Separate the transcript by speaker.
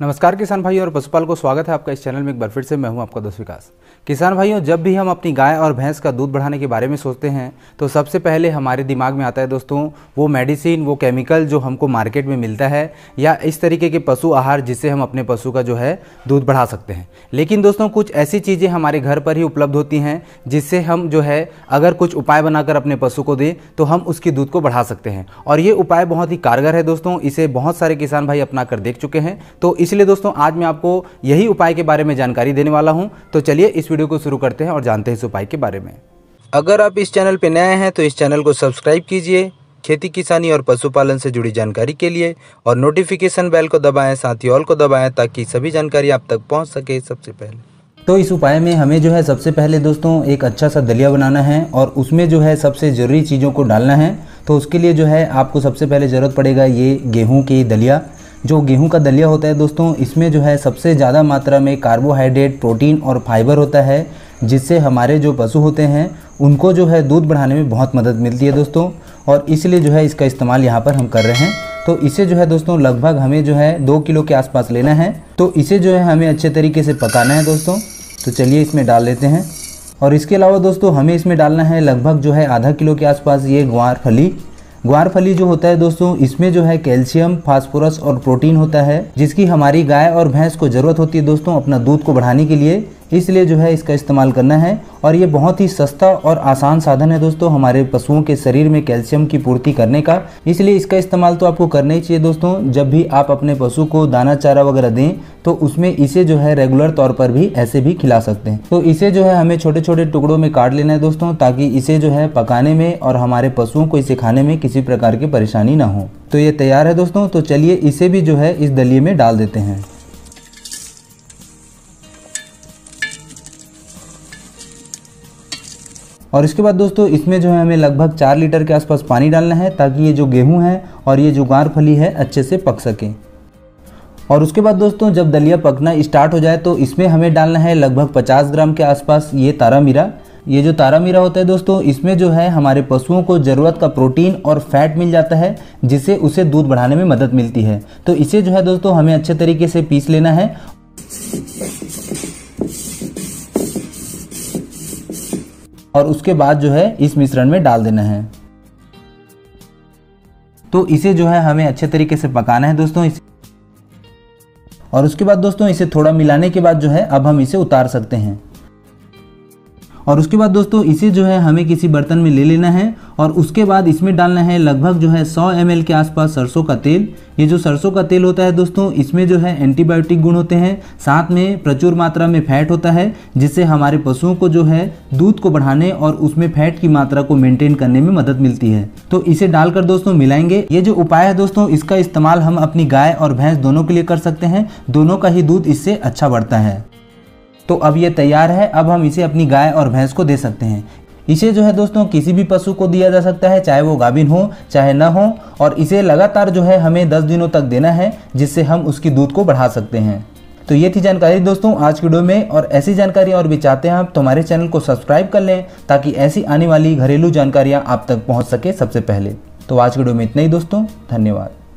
Speaker 1: नमस्कार किसान भाइयों और पशुपाल को स्वागत है आपका इस चैनल में एक बार फिर से मैं हूं आपका दोस्त विकास किसान भाइयों जब भी हम अपनी गाय और भैंस का दूध बढ़ाने के बारे में सोचते हैं तो सबसे पहले हमारे दिमाग में आता है दोस्तों वो मेडिसिन वो केमिकल जो हमको मार्केट में मिलता है या इस तरीके के पशु आहार जिससे हम अपने पशु का जो है दूध बढ़ा सकते हैं लेकिन दोस्तों कुछ ऐसी चीज़ें हमारे घर पर ही उपलब्ध होती हैं जिससे हम जो है अगर कुछ उपाय बनाकर अपने पशु को दें तो हम उसकी दूध को बढ़ा सकते हैं और ये उपाय बहुत ही कारगर है दोस्तों इसे बहुत सारे किसान भाई अपना कर देख चुके हैं तो इस इसलिए दोस्तों आज मैं आपको यही उपाय के बारे में जानकारी देने वाला हूँ तो चलिए इस वीडियो को शुरू करते हैं और जानते हैं इस उपाय के बारे में अगर आप इस चैनल पर नए हैं तो इस चैनल को सब्सक्राइब कीजिए खेती किसानी और पशुपालन से जुड़ी जानकारी के लिए और नोटिफिकेशन बेल को दबाएं साथ ही ऑल को दबाएं ताकि सभी जानकारी आप तक पहुंच सके सबसे पहले तो इस उपाय में हमें जो है सबसे पहले दोस्तों एक अच्छा सा दलिया बनाना है और उसमें जो है सबसे ज़रूरी चीज़ों को डालना है तो उसके लिए जो है आपको सबसे पहले ज़रूरत पड़ेगा ये गेहूँ की दलिया जो गेहूं का दलिया होता है दोस्तों इसमें जो है सबसे ज़्यादा मात्रा में कार्बोहाइड्रेट प्रोटीन और फाइबर होता है जिससे हमारे जो पशु होते हैं उनको जो है दूध बढ़ाने में बहुत मदद मिलती है दोस्तों और इसलिए जो है इसका इस्तेमाल यहाँ पर हम कर रहे हैं तो इसे जो है दोस्तों लगभग हमें जो है दो किलो के आसपास लेना है तो इसे जो है हमें अच्छे तरीके से पकाना है दोस्तों तो चलिए इसमें डाल लेते हैं और इसके अलावा दोस्तों हमें इसमें डालना है लगभग जो है आधा किलो के आसपास ये ग्वार फली ग्वारफली जो होता है दोस्तों इसमें जो है कैल्शियम फास्फोरस और प्रोटीन होता है जिसकी हमारी गाय और भैंस को जरूरत होती है दोस्तों अपना दूध को बढ़ाने के लिए इसलिए जो है इसका इस्तेमाल करना है और ये बहुत ही सस्ता और आसान साधन है दोस्तों हमारे पशुओं के शरीर में कैल्शियम की पूर्ति करने का इसलिए इसका इस्तेमाल तो आपको करना ही चाहिए दोस्तों जब भी आप अपने पशु को दाना चारा वगैरह दें तो उसमें इसे जो है रेगुलर तौर पर भी ऐसे भी खिला सकते हैं तो इसे जो है हमें छोटे छोटे टुकड़ों में काट लेना है दोस्तों ताकि इसे जो है पकाने में और हमारे पशुओं को इसे खाने में किसी प्रकार की परेशानी ना हो तो ये तैयार है दोस्तों तो चलिए इसे भी जो है इस दलिए में डाल देते हैं और इसके बाद दोस्तों इसमें जो है हमें लगभग चार लीटर के आसपास पानी डालना है ताकि ये जो गेहूँ है और ये जो गार फली है अच्छे से पक सकें और उसके बाद दोस्तों जब दलिया पकना स्टार्ट हो जाए तो इसमें हमें डालना है लगभग 50 ग्राम के आसपास ये तारा मीरा ये जो तारा मीरा होता है दोस्तों इसमें जो है हमारे पशुओं को ज़रूरत का प्रोटीन और फैट मिल जाता है जिससे उसे दूध बढ़ाने में मदद मिलती है तो इसे जो है दोस्तों हमें अच्छे तरीके से पीस लेना है और उसके बाद जो है इस मिश्रण में डाल देना है तो इसे जो है हमें अच्छे तरीके से पकाना है दोस्तों इसे और उसके बाद दोस्तों इसे थोड़ा मिलाने के बाद जो है अब हम इसे उतार सकते हैं और उसके बाद दोस्तों इसे जो है हमें किसी बर्तन में ले लेना है और उसके बाद इसमें डालना है लगभग जो है 100 एम के आसपास सरसों का तेल ये जो सरसों का तेल होता है दोस्तों इसमें जो है एंटीबायोटिक गुण होते हैं साथ में प्रचुर मात्रा में फैट होता है जिससे हमारे पशुओं को जो है दूध को बढ़ाने और उसमें फैट की मात्रा को मेंटेन करने में मदद मिलती है तो इसे डालकर दोस्तों मिलाएंगे ये जो उपाय है दोस्तों इसका इस्तेमाल हम अपनी गाय और भैंस दोनों के लिए कर सकते हैं दोनों का ही दूध इससे अच्छा बढ़ता है तो अब ये तैयार है अब हम इसे अपनी गाय और भैंस को दे सकते हैं इसे जो है दोस्तों किसी भी पशु को दिया जा सकता है चाहे वो गाभिन हो चाहे ना हो और इसे लगातार जो है हमें 10 दिनों तक देना है जिससे हम उसकी दूध को बढ़ा सकते हैं तो ये थी जानकारी दोस्तों आज की वीडियो में और ऐसी जानकारी और भी चाहते हैं आप तो हमारे चैनल को सब्सक्राइब कर लें ताकि ऐसी आने वाली घरेलू जानकारियाँ आप तक पहुँच सके सबसे पहले तो आज की वीडियो में इतना ही दोस्तों धन्यवाद